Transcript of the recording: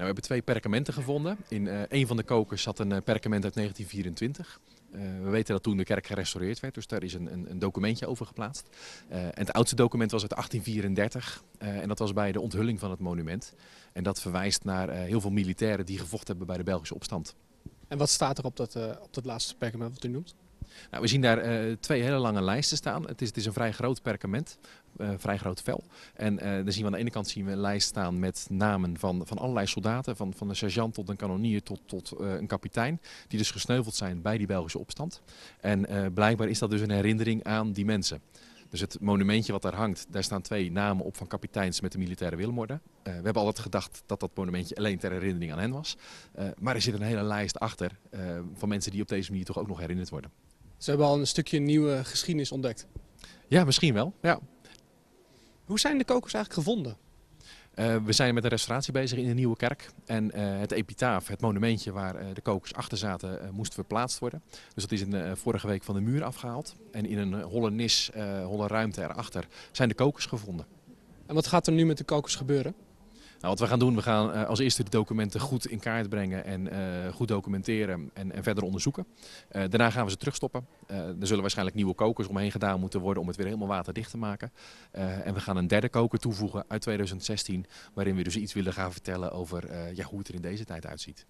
Nou, we hebben twee perkamenten gevonden. In eh, een van de kokers zat een eh, perkament uit 1924. Eh, we weten dat toen de kerk gerestaureerd werd, dus daar is een, een, een documentje over geplaatst. en het oudste document was uit 1834 en dat was bij de onthulling van het monument. En dat verwijst naar heel veel militairen die gevochten hebben bij de Belgische opstand. En wat staat er op dat, op dat laatste perkament wat u noemt? Nou, we zien daar eh, twee hele lange lijsten staan. Het is, het is een vrij groot perkament, eh, vrij groot vel. En eh, dan zien we aan de ene kant zien we een lijst staan met namen van, van allerlei soldaten. Van, van een sergeant tot een kanonier tot, tot een kapitein. Die dus gesneuveld zijn bij die Belgische opstand. En blijkbaar is dat dus een herinnering aan die mensen. Dus het monumentje wat daar hangt, daar staan twee namen op van kapiteins met de militaire wilmorde. we hebben altijd gedacht dat dat monumentje alleen ter herinnering aan hen was. maar er zit een hele lijst achter van mensen die op deze manier toch ook nog herinnerd worden. Ze hebben al een stukje nieuwe geschiedenis ontdekt. Ja, misschien wel. Ja. Hoe zijn de kokers eigenlijk gevonden? Eh, we zijn met de restauratie bezig in de Nieuwe Kerk. En eh, het epitaaf, het monumentje waar eh, de kokers achter zaten, moest verplaatst worden. Dus dat is in, vorige week van de muur afgehaald. En in een holle nis, holle ruimte erachter, zijn de kokers gevonden. En wat gaat er nu met de kokers gebeuren? Nou, wat we gaan doen, we gaan eh, als eerste de documenten goed in kaart brengen en eh, goed documenteren en, en verder onderzoeken. Eh, daarna gaan we ze terugstoppen. er zullen waarschijnlijk nieuwe kokers omheen gedaan moeten worden om het weer helemaal waterdicht te maken. en we gaan een derde koker toevoegen uit 2016, waarin we dus iets willen gaan vertellen over ja, hoe het er in deze tijd uitziet.